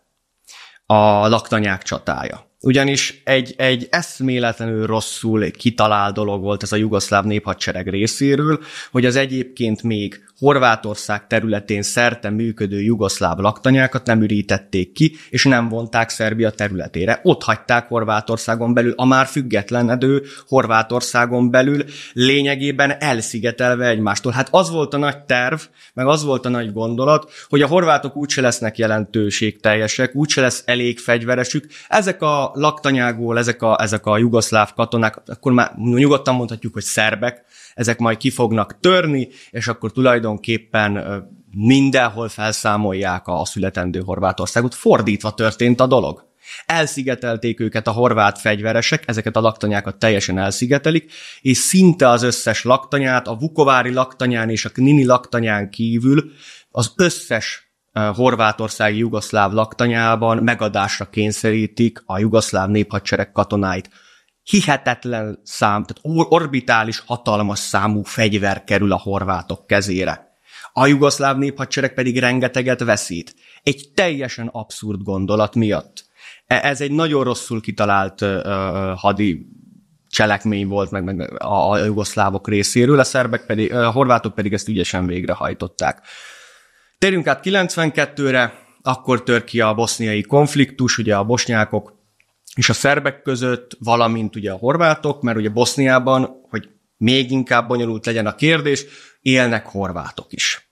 A laktanyák csatája ugyanis egy, egy eszméletlenül rosszul kitalált dolog volt ez a jugoszláv néphadsereg részéről, hogy az egyébként még Horvátország területén szerte működő jugoszláv laktanyákat nem ürítették ki, és nem vonták Szerbia területére. Ott hagyták Horvátországon belül, a már függetlenedő Horvátországon belül lényegében elszigetelve egymástól. Hát az volt a nagy terv, meg az volt a nagy gondolat, hogy a horvátok úgyse lesznek jelentőségteljesek, úgyse lesz elég fegyveresük. Ezek a a laktanyágól ezek a, ezek a jugoszláv katonák, akkor már nyugodtan mondhatjuk, hogy szerbek, ezek majd ki fognak törni, és akkor tulajdonképpen mindenhol felszámolják a születendő Horvátországot. Fordítva történt a dolog. Elszigetelték őket a horvát fegyveresek, ezeket a laktanyákat teljesen elszigetelik, és szinte az összes laktanyát, a Vukovári laktanyán és a Knini laktanyán kívül az összes horvátországi jugoszláv laktanyában megadásra kényszerítik a jugoszláv néphadsereg katonáit. Hihetetlen szám, tehát orbitális hatalmas számú fegyver kerül a horvátok kezére. A jugoszláv néphadsereg pedig rengeteget veszít. Egy teljesen abszurd gondolat miatt. E, ez egy nagyon rosszul kitalált uh, hadi cselekmény volt meg, meg a, a jugoszlávok részéről, a szerbek pedig, a horvátok pedig ezt ügyesen végrehajtották. Térjünk át 92-re, akkor tör ki a boszniai konfliktus, ugye a bosnyákok és a szerbek között, valamint ugye a horvátok, mert ugye Boszniában, hogy még inkább bonyolult legyen a kérdés, élnek horvátok is.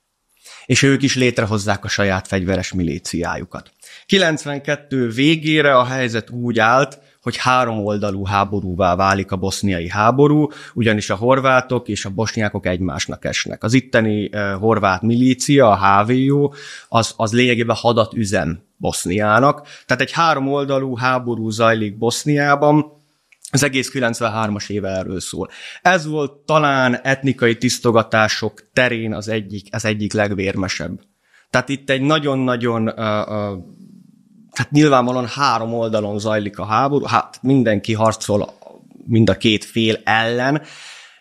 És ők is létrehozzák a saját fegyveres milíciájukat. 92 végére a helyzet úgy állt, hogy három oldalú háborúvá válik a boszniai háború, ugyanis a horvátok és a bosnyákok egymásnak esnek. Az itteni eh, horvát milícia, a HVO, az, az lényegében hadat üzem Boszniának. Tehát egy három oldalú háború zajlik Boszniában, az egész 93-as éve erről szól. Ez volt talán etnikai tisztogatások terén az egyik, az egyik legvérmesebb. Tehát itt egy nagyon-nagyon uh, uh, hát nyilvánvalóan három oldalon zajlik a háború, hát mindenki harcol mind a két fél ellen,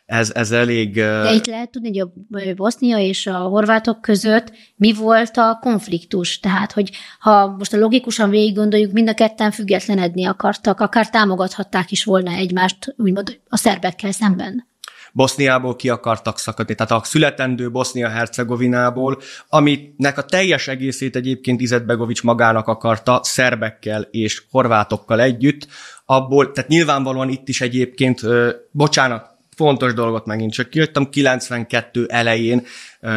ez, ez elég... De itt lehet tudni, hogy a Bosznia és a horvátok között mi volt a konfliktus. Tehát, hogy ha most a logikusan végig gondoljuk, mind a ketten függetlenedni akartak, akár támogathatták is volna egymást, úgymond a szerbekkel szemben. Boszniából ki akartak szakadni, tehát a születendő Bosznia-Hercegovinából, aminek a teljes egészét egyébként Izetbegovics magának akarta szerbekkel és horvátokkal együtt, abból, tehát nyilvánvalóan itt is egyébként, bocsánat, fontos dolgot megint csak kijöttem, 92 elején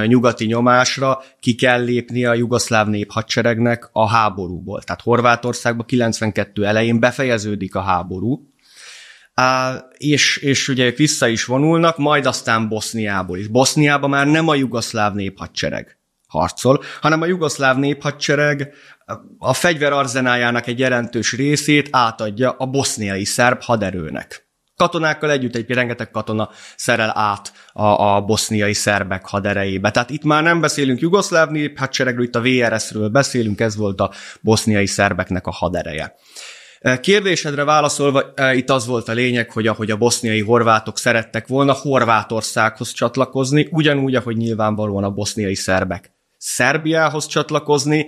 nyugati nyomásra ki kell lépni a jugoszláv néphadseregnek a háborúból. Tehát Horvátországban 92 elején befejeződik a háború, és, és ugye ők vissza is vonulnak, majd aztán Boszniából is. Boszniában már nem a jugoszláv néphadsereg harcol, hanem a jugoszláv néphadsereg a fegyverarzenájának egy jelentős részét átadja a boszniai szerb haderőnek. Katonákkal együtt egy rengeteg katona szerel át a, a boszniai szerbek haderejébe. Tehát itt már nem beszélünk jugoszláv néphadseregről, itt a VRS-ről beszélünk, ez volt a boszniai szerbeknek a hadereje. Eh, kérdésedre válaszolva, eh, itt az volt a lényeg, hogy ahogy a boszniai horvátok szerettek volna Horvátországhoz csatlakozni, ugyanúgy, ahogy nyilvánvalóan a boszniai szerbek Szerbiához csatlakozni,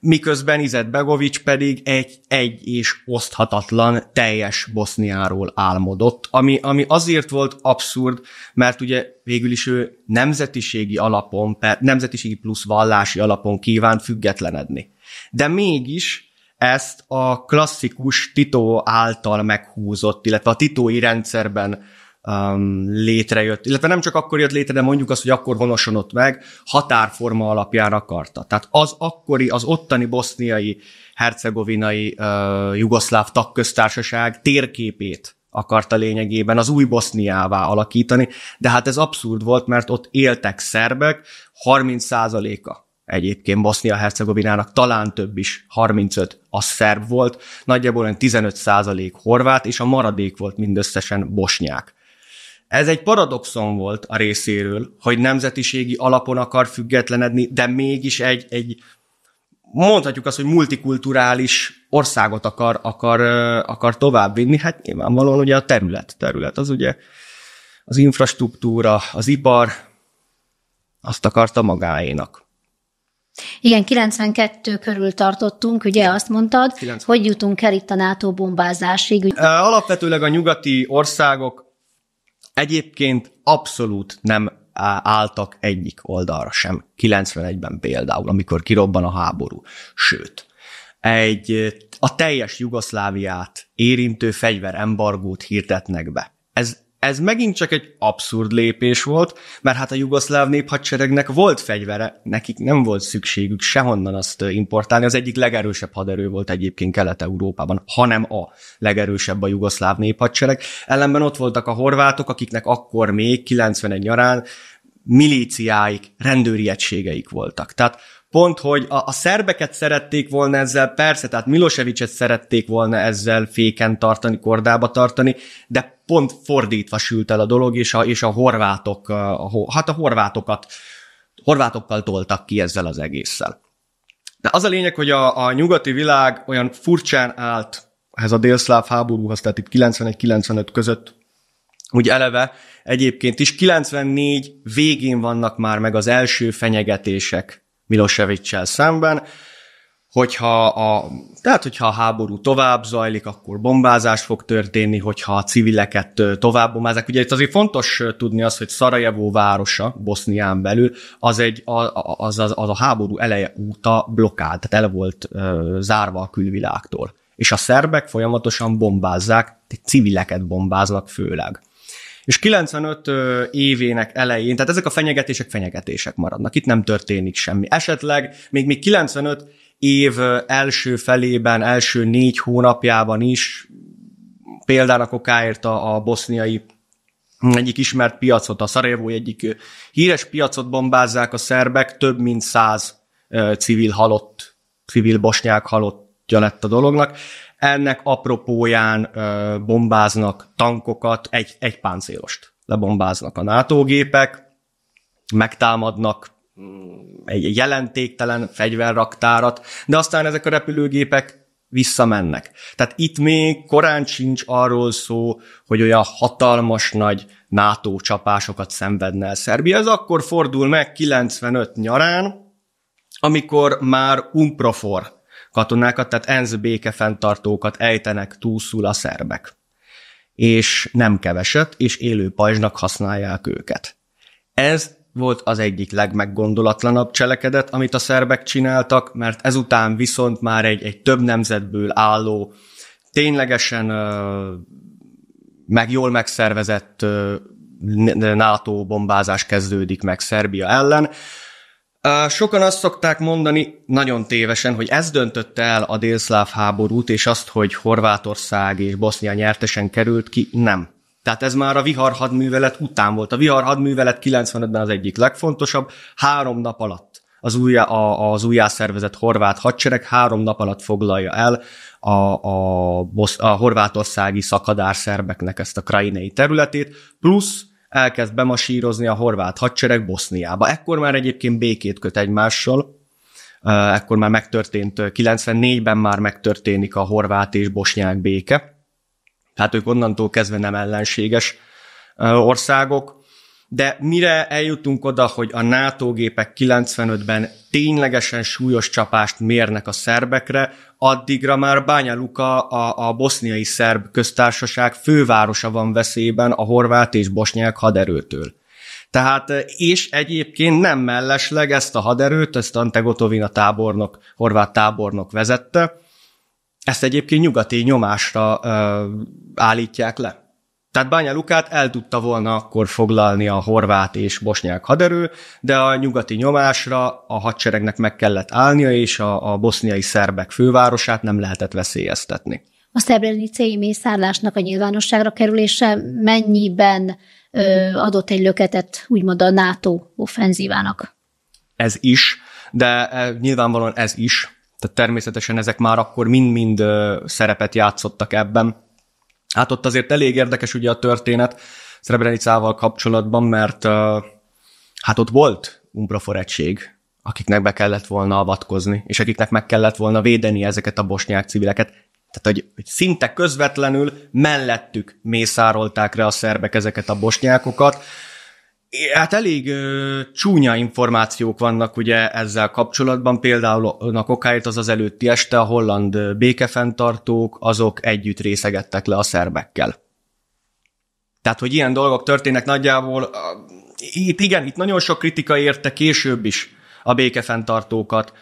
miközben Izet Begovics pedig egy, egy és oszthatatlan teljes Boszniáról álmodott, ami, ami azért volt abszurd, mert ugye végül is ő nemzetiségi alapon, nemzetiségi plusz vallási alapon kívánt függetlenedni. De mégis ezt a klasszikus Tito által meghúzott, illetve a titói rendszerben um, létrejött, illetve nem csak akkor jött létre, de mondjuk azt, hogy akkor honosonott meg, határforma alapján akarta. Tehát az akkori, az ottani boszniai, hercegovinai uh, jugoszláv tagköztársaság térképét akarta lényegében az új Boszniává alakítani, de hát ez abszurd volt, mert ott éltek szerbek, 30%-a egyébként Bosznia-Hercegovinának talán több is, 35 a szerb volt, nagyjából olyan 15 százalék horvát, és a maradék volt mindösszesen bosnyák. Ez egy paradoxon volt a részéről, hogy nemzetiségi alapon akar függetlenedni, de mégis egy, egy mondhatjuk azt, hogy multikulturális országot akar, akar, akar továbbvinni, hát nyilvánvalóan ugye a terület, terület az ugye az infrastruktúra, az ipar, azt akarta magáénak. Igen, 92 körül tartottunk, ugye azt mondtad, 90. hogy jutunk el itt a NATO bombázásig. Alapvetőleg a nyugati országok egyébként abszolút nem álltak egyik oldalra sem, 91-ben például, amikor kirobban a háború. Sőt, egy a teljes Jugoszláviát érintő fegyverembargót hirdetnek be. Ez ez megint csak egy abszurd lépés volt, mert hát a jugoszláv néphadseregnek volt fegyvere, nekik nem volt szükségük sehonnan azt importálni, az egyik legerősebb haderő volt egyébként Kelet-Európában, hanem a legerősebb a jugoszláv néphadsereg. Ellenben ott voltak a horvátok, akiknek akkor még 91 nyarán milíciáik, rendőri egységeik voltak. Tehát pont, hogy a, a szerbeket szerették volna ezzel, persze, tehát Milosevicet szerették volna ezzel féken tartani, kordába tartani, de pont fordítva sült el a dolog, és a, és a horvátok, a, a, hát a horvátokat, horvátokkal toltak ki ezzel az egésszel. De az a lényeg, hogy a, a nyugati világ olyan furcsán állt ez a délszláv háborúhoz, tehát itt 91-95 között, úgy eleve egyébként is 94 végén vannak már meg az első fenyegetések Milosevicsel szemben, hogyha a, tehát hogyha a háború tovább zajlik, akkor bombázás fog történni, hogyha a civileket tovább bombázák. Ugye itt azért fontos tudni az, hogy Szarajevó városa Bosznián belül az, egy, az, az, az a háború eleje óta blokkált, tehát el volt zárva a külvilágtól. És a szerbek folyamatosan bombázzák, civileket bombáznak főleg. És 95 évének elején, tehát ezek a fenyegetések fenyegetések maradnak, itt nem történik semmi. Esetleg még, még 95 év első felében, első négy hónapjában is példának okáért a, a boszniai egyik ismert piacot, a Szarajevói egyik híres piacot bombázzák a szerbek, több mint száz civil halott, civil bosnyák halott útja lett a dolognak. Ennek apropóján ö, bombáznak tankokat, egy, egy páncélost lebombáznak a NATO gépek, megtámadnak mm, egy jelentéktelen fegyverraktárat, de aztán ezek a repülőgépek visszamennek. Tehát itt még korán sincs arról szó, hogy olyan hatalmas nagy NATO csapásokat szenvedne el Szerbia. Ez akkor fordul meg 95 nyarán, amikor már Unprofor katonákat, tehát ENSZ békefenntartókat ejtenek túlszul a szerbek. És nem keveset, és élő pajzsnak használják őket. Ez volt az egyik legmeggondolatlanabb cselekedet, amit a szerbek csináltak, mert ezután viszont már egy, egy több nemzetből álló, ténylegesen meg jól megszervezett NATO bombázás kezdődik meg Szerbia ellen, Sokan azt szokták mondani, nagyon tévesen, hogy ez döntötte el a délszláv háborút, és azt, hogy Horvátország és Bosznia nyertesen került ki, nem. Tehát ez már a viharhadművelet után volt. A viharhadművelet 95-ben az egyik legfontosabb, három nap alatt az, újjá, a, az újjászervezett horvát hadsereg három nap alatt foglalja el a, a, a horvátországi szakadárszerbeknek ezt a krainei területét, plusz elkezd bemasírozni a horvát hadsereg Boszniába. Ekkor már egyébként békét köt egymással, ekkor már megtörtént, 94-ben már megtörténik a horvát és bosnyák béke. Tehát ők onnantól kezdve nem ellenséges országok, de mire eljutunk oda, hogy a NATO gépek 95-ben ténylegesen súlyos csapást mérnek a szerbekre, addigra már Bánya Luka, a, a boszniai szerb köztársaság fővárosa van veszélyben a horvát és bosnyák haderőtől. Tehát, és egyébként nem mellesleg ezt a haderőt, ezt Ante Gotovina tábornok, horvát tábornok vezette, ezt egyébként nyugati nyomásra ö, állítják le. Tehát Bánya Lukát el tudta volna akkor foglalni a horvát és bosnyák haderő, de a nyugati nyomásra a hadseregnek meg kellett állnia, és a, a boszniai szerbek fővárosát nem lehetett veszélyeztetni. A szebrenicei mészárlásnak a nyilvánosságra kerülése mennyiben ö, adott egy löketet úgymond a NATO offenzívának? Ez is, de e, nyilvánvalóan ez is. Tehát természetesen ezek már akkor mind-mind szerepet játszottak ebben Hát ott azért elég érdekes ugye a történet Srebrenicával kapcsolatban, mert hát ott volt Umbrafor egység, akiknek be kellett volna avatkozni, és akiknek meg kellett volna védeni ezeket a bosnyák civileket. Tehát, hogy, hogy szinte közvetlenül mellettük mészárolták re a szerbek ezeket a bosnyákokat, Hát elég ö, csúnya információk vannak ugye ezzel kapcsolatban, például a okáért az az előtti este a holland békefenntartók, azok együtt részegettek le a szerbekkel. Tehát, hogy ilyen dolgok történnek nagyjából, itt igen, itt nagyon sok kritika érte később is a békefenntartókat,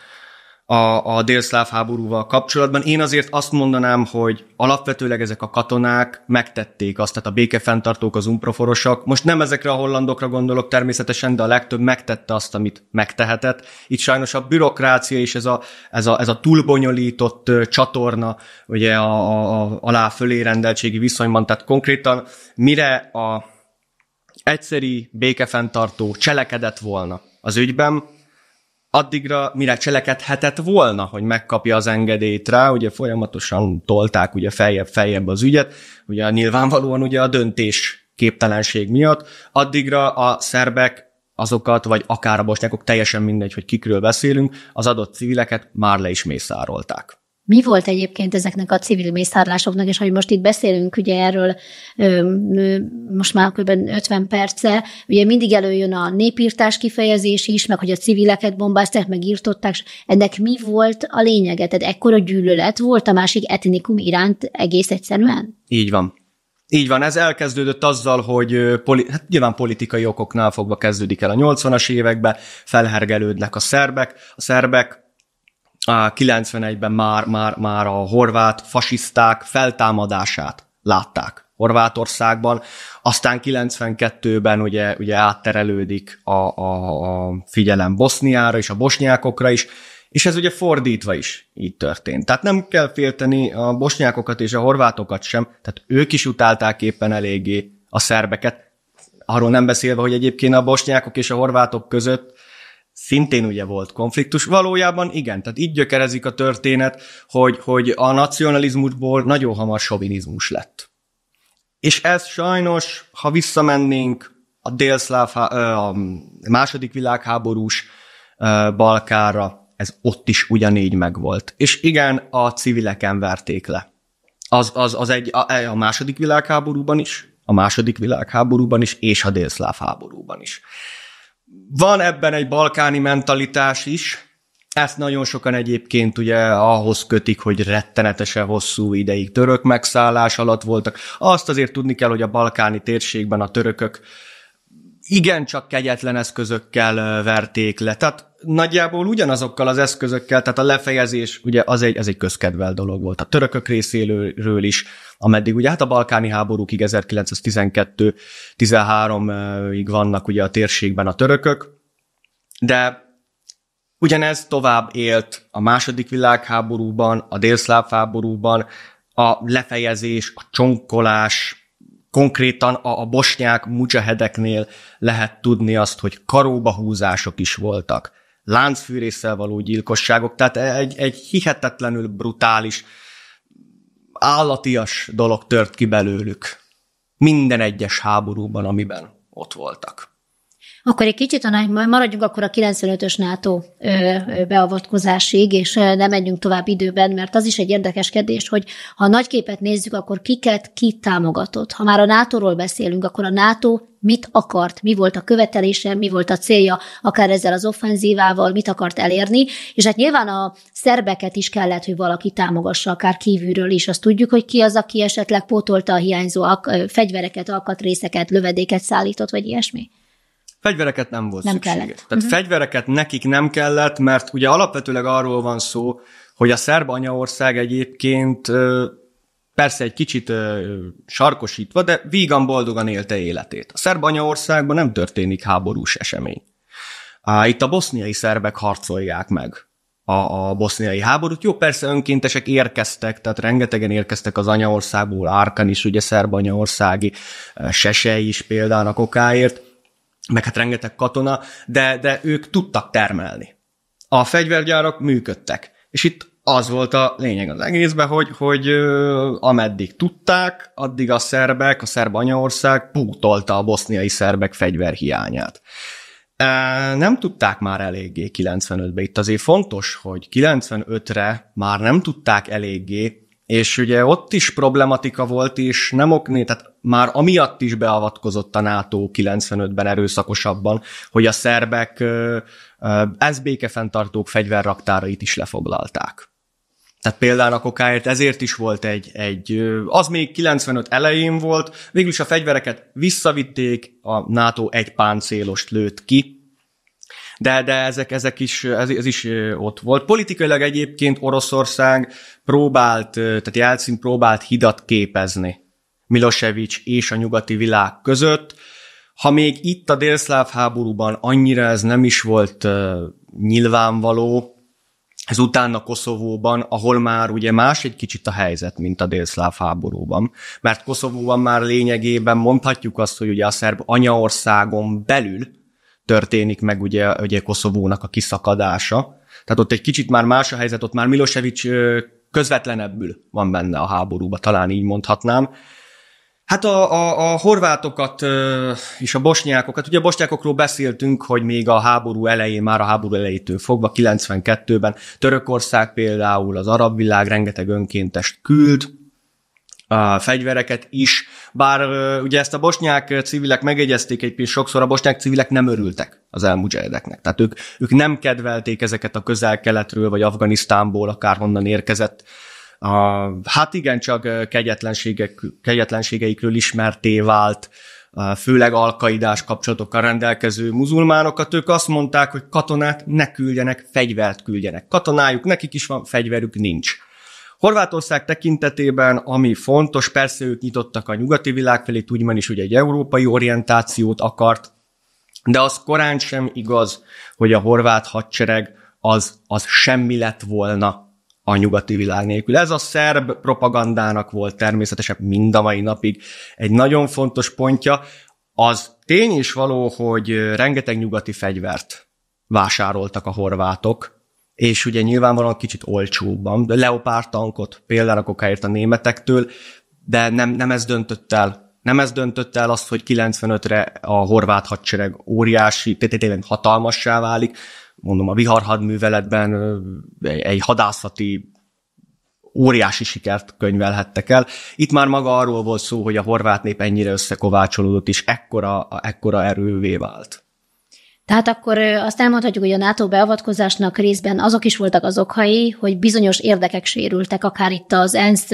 a, a délszláv háborúval kapcsolatban. Én azért azt mondanám, hogy alapvetőleg ezek a katonák megtették azt, tehát a békefenntartók, az unproforosak. Most nem ezekre a hollandokra gondolok természetesen, de a legtöbb megtette azt, amit megtehetett. Itt sajnos a bürokrácia és ez a, ez a, ez a túlbonyolított csatorna, ugye a, a, a alá fölé rendeltségi viszonyban, tehát konkrétan mire a egyszeri békefenntartó cselekedett volna az ügyben, addigra mire cselekedhetett volna, hogy megkapja az engedélyt rá, ugye folyamatosan tolták ugye feljebb-feljebb az ügyet, ugye nyilvánvalóan ugye a döntés képtelenség miatt, addigra a szerbek azokat, vagy akár a bosnyákok, teljesen mindegy, hogy kikről beszélünk, az adott civileket már le is mészárolták. Mi volt egyébként ezeknek a civil mészárlásoknak, és hogy most itt beszélünk ugye erről most már kb. 50 perce, ugye mindig előjön a népírtás kifejezés is, meg hogy a civileket bombázták, meg írtották, ennek mi volt a lényege? Tehát ekkora gyűlölet volt a másik etnikum iránt egész egyszerűen? Így van. Így van, ez elkezdődött azzal, hogy poli, hát nyilván politikai okoknál fogva kezdődik el a 80-as években felhergelődnek a szerbek. A szerbek a 91-ben már, már, már a horvát fasiszták feltámadását látták Horvátországban, aztán 92-ben ugye, ugye átterelődik a, a, a figyelem Boszniára és a bosnyákokra is, és ez ugye fordítva is így történt. Tehát nem kell félteni a bosnyákokat és a horvátokat sem, tehát ők is utálták éppen eléggé a szerbeket, arról nem beszélve, hogy egyébként a bosnyákok és a horvátok között szintén ugye volt konfliktus. Valójában igen, tehát így gyökerezik a történet, hogy, hogy a nacionalizmusból nagyon hamar sovinizmus lett. És ez sajnos, ha visszamennénk a délszláv, a második világháborús Balkára, ez ott is ugyanígy megvolt. És igen, a civileken verték le. Az, az, az egy, a, a második világháborúban is, a második világháborúban is, és a délszláv háborúban is van ebben egy balkáni mentalitás is, ezt nagyon sokan egyébként ugye ahhoz kötik, hogy rettenetesen hosszú ideig török megszállás alatt voltak. Azt azért tudni kell, hogy a balkáni térségben a törökök igencsak kegyetlen eszközökkel verték le. Tehát nagyjából ugyanazokkal az eszközökkel, tehát a lefejezés, ugye az egy, ez egy közkedvel dolog volt a törökök részéről is, ameddig ugye hát a balkáni háborúkig 1912-13-ig vannak ugye a térségben a törökök, de ugyanez tovább élt a második világháborúban, a délszláv háborúban, a lefejezés, a csonkolás, konkrétan a, a bosnyák mujahedeknél lehet tudni azt, hogy karóba húzások is voltak, láncfűrészsel való gyilkosságok, tehát egy, egy hihetetlenül brutális, állatias dolog tört ki belőlük minden egyes háborúban, amiben ott voltak. Akkor egy kicsit a, maradjunk akkor a 95-ös NATO beavatkozásig, és nem menjünk tovább időben, mert az is egy érdekes kérdés, hogy ha a képet nézzük, akkor kiket ki támogatott. Ha már a NATO-ról beszélünk, akkor a NATO mit akart, mi volt a követelése, mi volt a célja, akár ezzel az offenzívával, mit akart elérni, és hát nyilván a szerbeket is kellett, hogy valaki támogassa, akár kívülről is. Azt tudjuk, hogy ki az, aki esetleg pótolta a hiányzó fegyvereket, alkatrészeket, lövedéket szállított, vagy ilyesmi? Fegyvereket nem volt nem szükség. Kellett. Tehát uh-huh. fegyvereket nekik nem kellett, mert ugye alapvetőleg arról van szó, hogy a szerb anyaország egyébként persze egy kicsit sarkosítva, de vígan boldogan élte életét. A szerb anyaországban nem történik háborús esemény. Itt a boszniai szerbek harcolják meg a, a boszniai háborút. Jó, persze önkéntesek érkeztek, tehát rengetegen érkeztek az anyaországból, Árkan is, ugye szerb anyaországi, Sese is például a kokáért, meg hát rengeteg katona, de, de ők tudtak termelni. A fegyvergyárak működtek. És itt az volt a lényeg az egészben, hogy, hogy ö, ameddig tudták, addig a szerbek, a szerb anyaország pútolta a boszniai szerbek fegyverhiányát. E, nem tudták már eléggé 95-be. Itt azért fontos, hogy 95-re már nem tudták eléggé és ugye ott is problematika volt, és nem okné, tehát már amiatt is beavatkozott a NATO 95-ben erőszakosabban, hogy a szerbek ez békefenntartók fegyverraktárait is lefoglalták. Tehát például a kokáért ezért is volt egy, egy, az még 95 elején volt, végülis a fegyvereket visszavitték, a NATO egy páncélost lőtt ki, de, de ezek, ezek is, ez, ez is ott volt. Politikailag egyébként Oroszország próbált, tehát Jelcin próbált hidat képezni Milosevic és a nyugati világ között, ha még itt a délszláv háborúban annyira ez nem is volt nyilvánvaló, ez utána Koszovóban, ahol már ugye más egy kicsit a helyzet, mint a délszláv háborúban. Mert Koszovóban már lényegében mondhatjuk azt, hogy ugye a szerb anyaországon belül történik meg ugye, ugye Koszovónak a kiszakadása. Tehát ott egy kicsit már más a helyzet, ott már Milosevic közvetlenebbül van benne a háborúba, talán így mondhatnám. Hát a, a, a horvátokat és a bosnyákokat, ugye a bosnyákokról beszéltünk, hogy még a háború elején, már a háború elejétől fogva, 92-ben Törökország például, az arab világ rengeteg önkéntest küld, a fegyvereket is, bár ugye ezt a bosnyák civilek megegyezték egy pillanat, sokszor, a bosnyák civilek nem örültek az elmuzsahedeknek. Tehát ők, ők nem kedvelték ezeket a közel-keletről, vagy Afganisztánból, akárhonnan érkezett a, hát igen, csak kegyetlenségek, kegyetlenségeikről ismerté vált, főleg alkaidás kapcsolatokkal rendelkező muzulmánokat, ők azt mondták, hogy katonát ne küldjenek, fegyvert küldjenek. Katonájuk, nekik is van, fegyverük nincs. Horvátország tekintetében, ami fontos, persze ők nyitottak a nyugati világ felé, úgymond is hogy egy európai orientációt akart, de az korán sem igaz, hogy a horvát hadsereg az, az semmi lett volna a nyugati világ nélkül. Ez a szerb propagandának volt természetesen mind a mai napig egy nagyon fontos pontja. Az tény is való, hogy rengeteg nyugati fegyvert vásároltak a horvátok, és ugye nyilvánvalóan kicsit olcsóbban. De Leopard tankot például kokáért a németektől, de nem, nem ez döntött el. Nem ez döntött el azt, hogy 95-re a horvát hadsereg óriási, tényleg hatalmassá válik. Mondom, a viharhadműveletben egy hadászati óriási sikert könyvelhettek el. Itt már maga arról volt szó, hogy a horvát nép ennyire összekovácsolódott, és ekkora, ekkora erővé vált. Tehát akkor azt elmondhatjuk, hogy a NATO beavatkozásnak részben azok is voltak az okai, hogy bizonyos érdekek sérültek, akár itt az ENSZ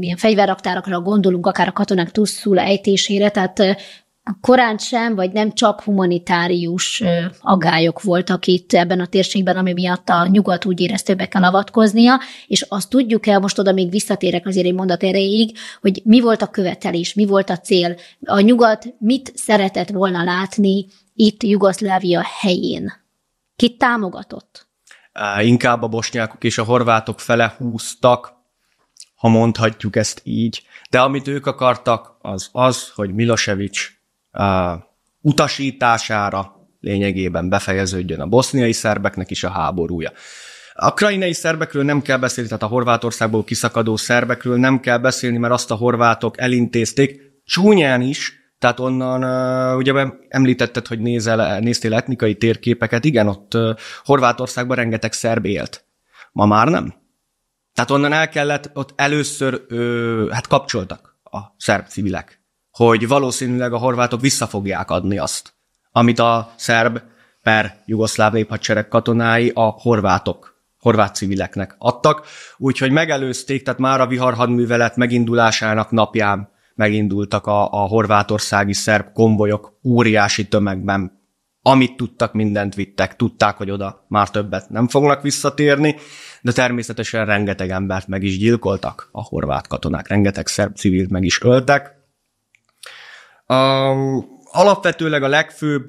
ilyen fegyverraktárakra gondolunk, akár a katonák túlszul ejtésére, tehát korán sem, vagy nem csak humanitárius agályok voltak itt ebben a térségben, ami miatt a nyugat úgy érezte, be kell avatkoznia, és azt tudjuk el, most oda még visszatérek azért egy mondat erejéig, hogy mi volt a követelés, mi volt a cél, a nyugat mit szeretett volna látni itt Jugoszlávia helyén? Ki támogatott? Inkább a bosnyákok és a horvátok fele húztak, ha mondhatjuk ezt így. De amit ők akartak, az az, hogy Milosevic uh, utasítására lényegében befejeződjön a boszniai szerbeknek is a háborúja. A krainai szerbekről nem kell beszélni, tehát a Horvátországból kiszakadó szerbekről nem kell beszélni, mert azt a horvátok elintézték, csúnyán is, tehát onnan, ugye említetted, hogy nézel, néztél etnikai térképeket, igen, ott Horvátországban rengeteg szerb élt. Ma már nem. Tehát onnan el kellett, ott először hát kapcsoltak a szerb civilek, hogy valószínűleg a horvátok vissza fogják adni azt, amit a szerb per jugoszláv néphadsereg katonái a horvátok horvát civileknek adtak, úgyhogy megelőzték, tehát már a vihar hadművelet megindulásának napján megindultak a, a horvátországi szerb konvojok óriási tömegben. Amit tudtak, mindent vittek, tudták, hogy oda már többet nem fognak visszatérni, de természetesen rengeteg embert meg is gyilkoltak a horvát katonák, rengeteg szerb civilt meg is öltek. Um, alapvetőleg a legfőbb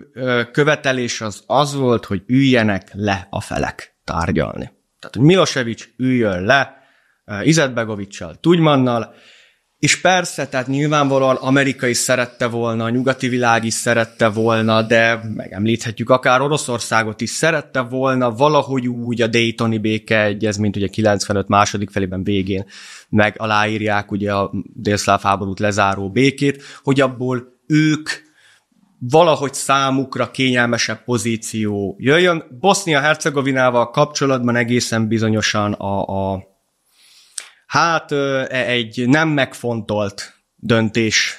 követelés az az volt, hogy üljenek le a felek tárgyalni. Tehát, hogy Milosevic üljön le Izetbegovicsal, Tudjmannal, és persze, tehát nyilvánvalóan Amerika is szerette volna, a nyugati világ is szerette volna, de megemlíthetjük akár Oroszországot is szerette volna valahogy úgy a Daytoni békeegyezményt, ugye 95 második felében végén meg aláírják ugye a délszláv háborút lezáró békét, hogy abból ők valahogy számukra kényelmesebb pozíció jöjjön. Bosznia-Hercegovinával kapcsolatban egészen bizonyosan a, a Hát e egy nem megfontolt döntés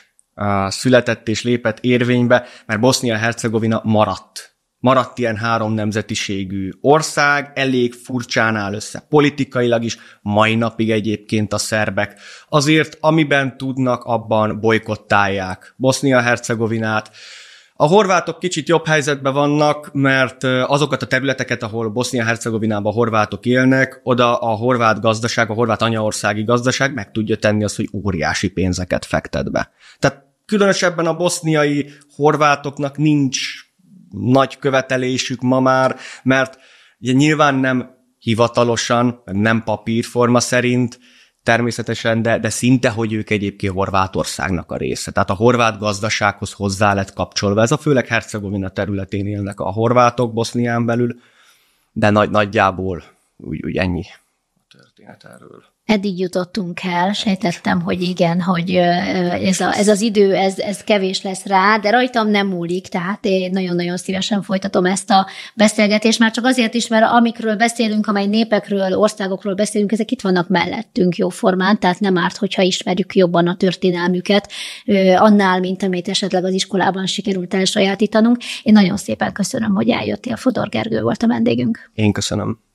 született és lépett érvénybe, mert bosnia hercegovina maradt. Maradt ilyen három nemzetiségű ország, elég furcsán áll össze politikailag is, mai napig egyébként a szerbek. Azért, amiben tudnak, abban bolykottálják bosnia hercegovinát a horvátok kicsit jobb helyzetben vannak, mert azokat a területeket, ahol Bosznia-Hercegovinában horvátok élnek, oda a horvát gazdaság, a horvát anyaországi gazdaság meg tudja tenni azt, hogy óriási pénzeket fektet be. Tehát különösebben a boszniai horvátoknak nincs nagy követelésük ma már, mert ugye nyilván nem hivatalosan, nem papírforma szerint természetesen, de, de szinte, hogy ők egyébként Horvátországnak a része. Tehát a horvát gazdasághoz hozzá lett kapcsolva. Ez a főleg Hercegovina területén élnek a horvátok Bosznián belül, de nagy, nagyjából úgy, úgy ennyi a történet erről eddig jutottunk el, sejtettem, hogy igen, hogy ez, a, ez az idő, ez, ez kevés lesz rá, de rajtam nem múlik, tehát én nagyon-nagyon szívesen folytatom ezt a beszélgetést, már csak azért is, mert amikről beszélünk, amely népekről, országokról beszélünk, ezek itt vannak mellettünk jó formán, tehát nem árt, hogyha ismerjük jobban a történelmüket, annál, mint amit esetleg az iskolában sikerült elsajátítanunk. Én nagyon szépen köszönöm, hogy eljöttél, Fodor Gergő volt a vendégünk. Én köszönöm.